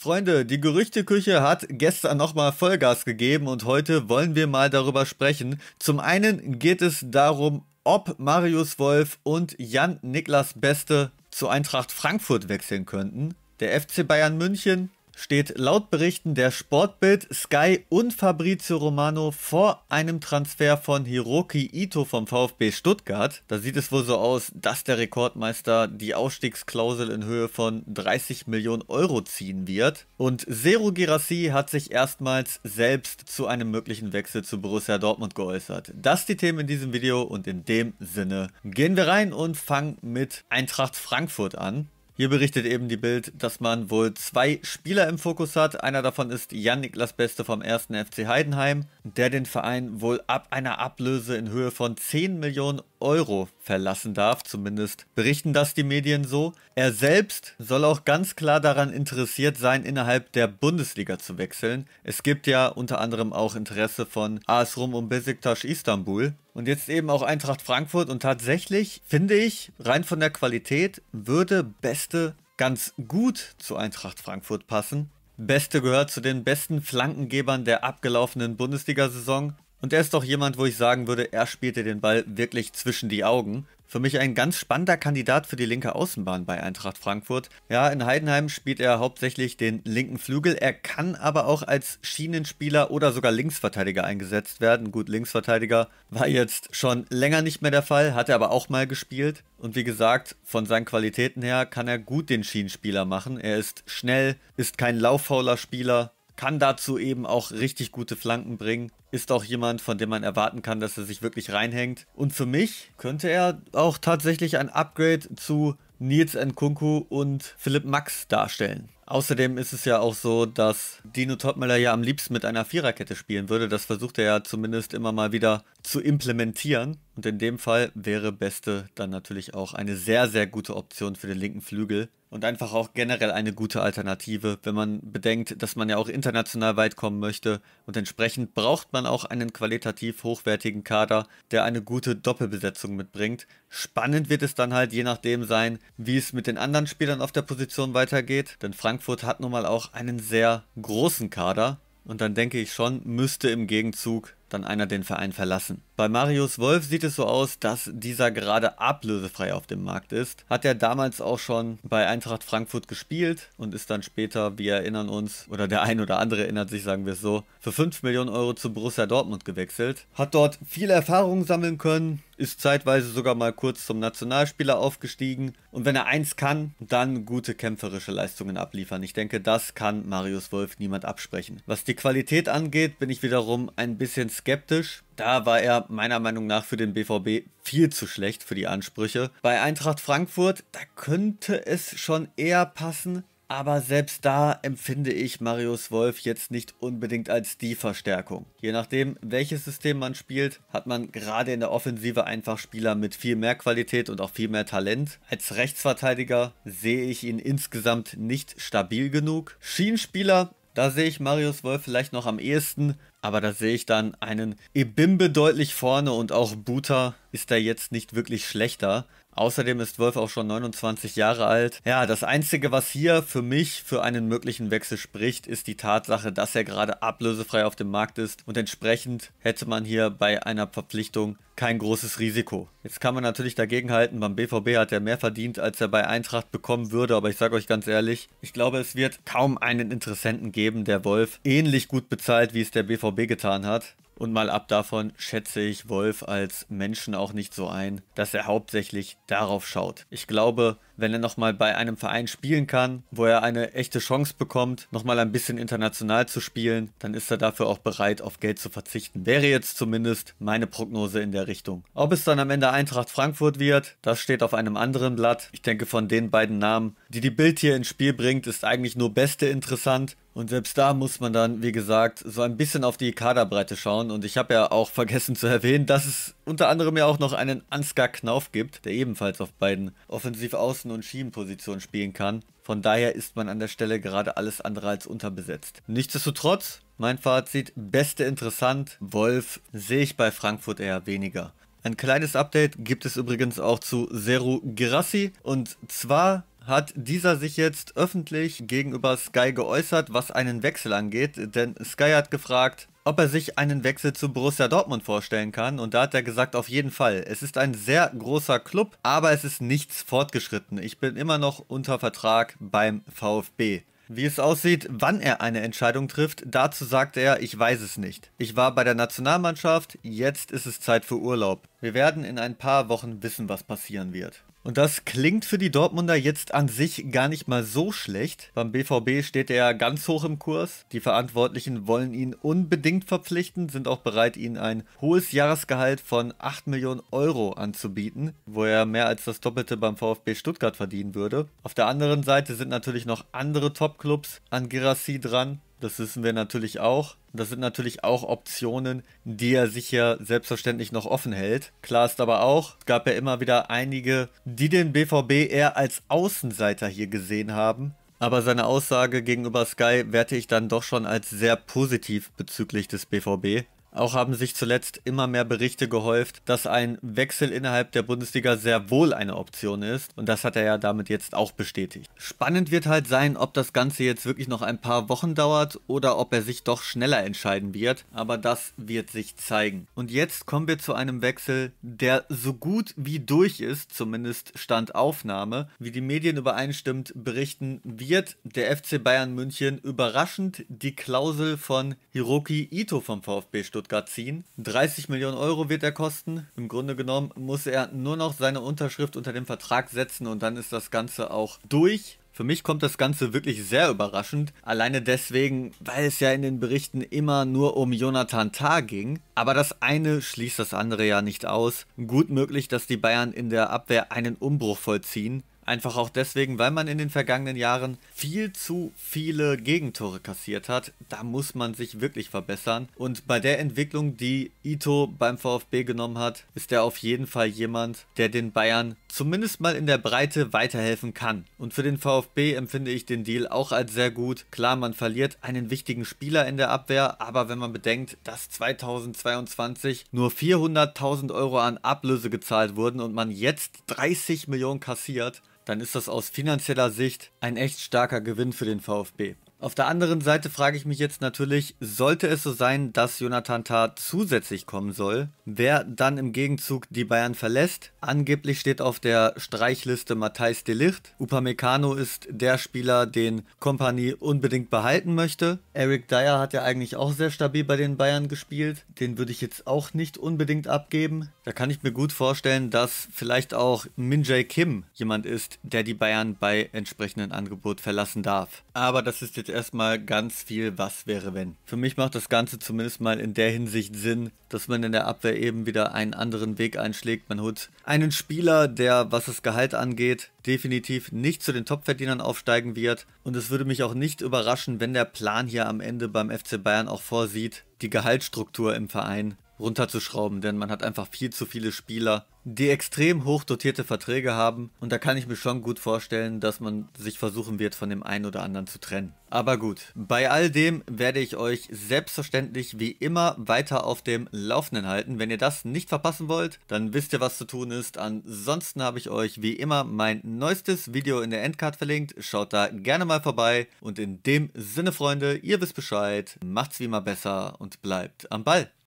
Freunde, die Gerüchteküche hat gestern nochmal Vollgas gegeben und heute wollen wir mal darüber sprechen. Zum einen geht es darum, ob Marius Wolf und Jan Niklas Beste zu Eintracht Frankfurt wechseln könnten. Der FC Bayern München steht laut Berichten der Sportbild, Sky und Fabrizio Romano vor einem Transfer von Hiroki Ito vom VfB Stuttgart. Da sieht es wohl so aus, dass der Rekordmeister die Ausstiegsklausel in Höhe von 30 Millionen Euro ziehen wird. Und Zero Girassi hat sich erstmals selbst zu einem möglichen Wechsel zu Borussia Dortmund geäußert. Das sind die Themen in diesem Video und in dem Sinne gehen wir rein und fangen mit Eintracht Frankfurt an. Hier berichtet eben die Bild, dass man wohl zwei Spieler im Fokus hat. Einer davon ist Jan-Niklas Beste vom 1. FC Heidenheim, der den Verein wohl ab einer Ablöse in Höhe von 10 Millionen Euro verlassen darf. Zumindest berichten das die Medien so. Er selbst soll auch ganz klar daran interessiert sein, innerhalb der Bundesliga zu wechseln. Es gibt ja unter anderem auch Interesse von AS Rom und Besiktas Istanbul. Und jetzt eben auch Eintracht Frankfurt und tatsächlich finde ich, rein von der Qualität würde Beste ganz gut zu Eintracht Frankfurt passen. Beste gehört zu den besten Flankengebern der abgelaufenen Bundesliga-Saison und er ist doch jemand, wo ich sagen würde, er spielte den Ball wirklich zwischen die Augen. Für mich ein ganz spannender Kandidat für die linke Außenbahn bei Eintracht Frankfurt. Ja, in Heidenheim spielt er hauptsächlich den linken Flügel. Er kann aber auch als Schienenspieler oder sogar Linksverteidiger eingesetzt werden. Gut, Linksverteidiger war jetzt schon länger nicht mehr der Fall, hat er aber auch mal gespielt. Und wie gesagt, von seinen Qualitäten her kann er gut den Schienenspieler machen. Er ist schnell, ist kein lauffauler Spieler, kann dazu eben auch richtig gute Flanken bringen. Ist auch jemand, von dem man erwarten kann, dass er sich wirklich reinhängt. Und für mich könnte er auch tatsächlich ein Upgrade zu Nils Nkunku und Philipp Max darstellen. Außerdem ist es ja auch so, dass Dino Topmüller ja am liebsten mit einer Viererkette spielen würde. Das versucht er ja zumindest immer mal wieder zu implementieren. Und in dem Fall wäre Beste dann natürlich auch eine sehr, sehr gute Option für den linken Flügel und einfach auch generell eine gute Alternative, wenn man bedenkt, dass man ja auch international weit kommen möchte und entsprechend braucht man auch einen qualitativ hochwertigen Kader, der eine gute Doppelbesetzung mitbringt. Spannend wird es dann halt je nachdem sein, wie es mit den anderen Spielern auf der Position weitergeht, denn Frankfurt hat nun mal auch einen sehr großen Kader und dann denke ich schon, müsste im Gegenzug dann einer den Verein verlassen. Bei Marius Wolf sieht es so aus, dass dieser gerade ablösefrei auf dem Markt ist. Hat er damals auch schon bei Eintracht Frankfurt gespielt und ist dann später, wir erinnern uns, oder der ein oder andere erinnert sich, sagen wir es so, für 5 Millionen Euro zu Borussia Dortmund gewechselt. Hat dort viel Erfahrung sammeln können, ist zeitweise sogar mal kurz zum Nationalspieler aufgestiegen. Und wenn er eins kann, dann gute kämpferische Leistungen abliefern. Ich denke, das kann Marius Wolf niemand absprechen. Was die Qualität angeht, bin ich wiederum ein bisschen skeptisch. Da war er meiner Meinung nach für den BVB viel zu schlecht für die Ansprüche. Bei Eintracht Frankfurt, da könnte es schon eher passen. Aber selbst da empfinde ich Marius Wolf jetzt nicht unbedingt als die Verstärkung. Je nachdem, welches System man spielt, hat man gerade in der Offensive einfach Spieler mit viel mehr Qualität und auch viel mehr Talent. Als Rechtsverteidiger sehe ich ihn insgesamt nicht stabil genug. Schienenspieler, da sehe ich Marius Wolf vielleicht noch am ehesten, aber da sehe ich dann einen Ebimbe deutlich vorne und auch Buta ist da jetzt nicht wirklich schlechter. Außerdem ist Wolf auch schon 29 Jahre alt. Ja, das Einzige, was hier für mich für einen möglichen Wechsel spricht, ist die Tatsache, dass er gerade ablösefrei auf dem Markt ist und entsprechend hätte man hier bei einer Verpflichtung kein großes Risiko. Jetzt kann man natürlich dagegen halten, beim BVB hat er mehr verdient, als er bei Eintracht bekommen würde, aber ich sage euch ganz ehrlich, ich glaube, es wird kaum einen Interessenten geben, der Wolf ähnlich gut bezahlt, wie es der BVB getan hat. Und mal ab davon schätze ich Wolf als Menschen auch nicht so ein, dass er hauptsächlich darauf schaut. Ich glaube, wenn er nochmal bei einem Verein spielen kann, wo er eine echte Chance bekommt, nochmal ein bisschen international zu spielen, dann ist er dafür auch bereit, auf Geld zu verzichten. Wäre jetzt zumindest meine Prognose in der Richtung. Ob es dann am Ende Eintracht Frankfurt wird, das steht auf einem anderen Blatt. Ich denke, von den beiden Namen, die die Bild hier ins Spiel bringt, ist eigentlich nur Beste interessant. Und selbst da muss man dann, wie gesagt, so ein bisschen auf die Kaderbreite schauen. Und ich habe ja auch vergessen zu erwähnen, dass es unter anderem ja auch noch einen Ansgar Knauf gibt, der ebenfalls auf beiden Offensivaußen Außen- und Schienenposition spielen kann. Von daher ist man an der Stelle gerade alles andere als unterbesetzt. Nichtsdestotrotz, mein Fazit, beste interessant, Wolf sehe ich bei Frankfurt eher weniger. Ein kleines Update gibt es übrigens auch zu Zero Grassi und zwar hat dieser sich jetzt öffentlich gegenüber Sky geäußert, was einen Wechsel angeht, denn Sky hat gefragt, ob er sich einen Wechsel zu Borussia Dortmund vorstellen kann. Und da hat er gesagt, auf jeden Fall. Es ist ein sehr großer Club, aber es ist nichts fortgeschritten. Ich bin immer noch unter Vertrag beim VfB. Wie es aussieht, wann er eine Entscheidung trifft, dazu sagt er, ich weiß es nicht. Ich war bei der Nationalmannschaft, jetzt ist es Zeit für Urlaub. Wir werden in ein paar Wochen wissen, was passieren wird. Und das klingt für die Dortmunder jetzt an sich gar nicht mal so schlecht. Beim BVB steht er ganz hoch im Kurs. Die Verantwortlichen wollen ihn unbedingt verpflichten, sind auch bereit, ihn ein hohes Jahresgehalt von 8 Millionen Euro anzubieten, wo er mehr als das Doppelte beim VfB Stuttgart verdienen würde. Auf der anderen Seite sind natürlich noch andere Topclubs an Girassi dran. Das wissen wir natürlich auch. Das sind natürlich auch Optionen, die er sich ja selbstverständlich noch offen hält. Klar ist aber auch, es gab ja immer wieder einige, die den BVB eher als Außenseiter hier gesehen haben. Aber seine Aussage gegenüber Sky werte ich dann doch schon als sehr positiv bezüglich des BVB. Auch haben sich zuletzt immer mehr Berichte gehäuft, dass ein Wechsel innerhalb der Bundesliga sehr wohl eine Option ist. Und das hat er ja damit jetzt auch bestätigt. Spannend wird halt sein, ob das Ganze jetzt wirklich noch ein paar Wochen dauert oder ob er sich doch schneller entscheiden wird. Aber das wird sich zeigen. Und jetzt kommen wir zu einem Wechsel, der so gut wie durch ist, zumindest Stand Aufnahme. Wie die Medien übereinstimmt berichten, wird der FC Bayern München überraschend die Klausel von Hiroki Ito vom VfB Stuttgart Stuttgart ziehen. 30 Millionen Euro wird er kosten. Im Grunde genommen muss er nur noch seine Unterschrift unter dem Vertrag setzen und dann ist das Ganze auch durch. Für mich kommt das Ganze wirklich sehr überraschend. Alleine deswegen, weil es ja in den Berichten immer nur um Jonathan Tah ging. Aber das eine schließt das andere ja nicht aus. Gut möglich, dass die Bayern in der Abwehr einen Umbruch vollziehen. Einfach auch deswegen, weil man in den vergangenen Jahren viel zu viele Gegentore kassiert hat. Da muss man sich wirklich verbessern. Und bei der Entwicklung, die Ito beim VfB genommen hat, ist er auf jeden Fall jemand, der den Bayern zumindest mal in der Breite weiterhelfen kann. Und für den VfB empfinde ich den Deal auch als sehr gut. Klar, man verliert einen wichtigen Spieler in der Abwehr, aber wenn man bedenkt, dass 2022 nur 400.000 Euro an Ablöse gezahlt wurden und man jetzt 30 Millionen kassiert, dann ist das aus finanzieller Sicht ein echt starker Gewinn für den VfB. Auf der anderen Seite frage ich mich jetzt natürlich, sollte es so sein, dass Jonathan Tah zusätzlich kommen soll, wer dann im Gegenzug die Bayern verlässt? Angeblich steht auf der Streichliste Matthijs de Licht. Upamecano ist der Spieler, den Kompanie unbedingt behalten möchte. Eric Dyer hat ja eigentlich auch sehr stabil bei den Bayern gespielt. Den würde ich jetzt auch nicht unbedingt abgeben. Da kann ich mir gut vorstellen, dass vielleicht auch Min Jae Kim jemand ist, der die Bayern bei entsprechendem Angebot verlassen darf. Aber das ist jetzt jetzt erstmal ganz viel Was wäre wenn. Für mich macht das Ganze zumindest mal in der Hinsicht Sinn, dass man in der Abwehr eben wieder einen anderen Weg einschlägt. Man holt einen Spieler, der, was das Gehalt angeht, definitiv nicht zu den Topverdienern aufsteigen wird. Und es würde mich auch nicht überraschen, wenn der Plan hier am Ende beim FC Bayern auch vorsieht, die Gehaltsstruktur im Verein runterzuschrauben, denn man hat einfach viel zu viele Spieler, die extrem hoch dotierte Verträge haben und da kann ich mir schon gut vorstellen, dass man sich versuchen wird, von dem einen oder anderen zu trennen. Aber gut, bei all dem werde ich euch selbstverständlich wie immer weiter auf dem Laufenden halten. Wenn ihr das nicht verpassen wollt, dann wisst ihr, was zu tun ist. Ansonsten habe ich euch wie immer mein neuestes Video in der Endcard verlinkt. Schaut da gerne mal vorbei und in dem Sinne, Freunde, ihr wisst Bescheid, macht's wie immer besser und bleibt am Ball.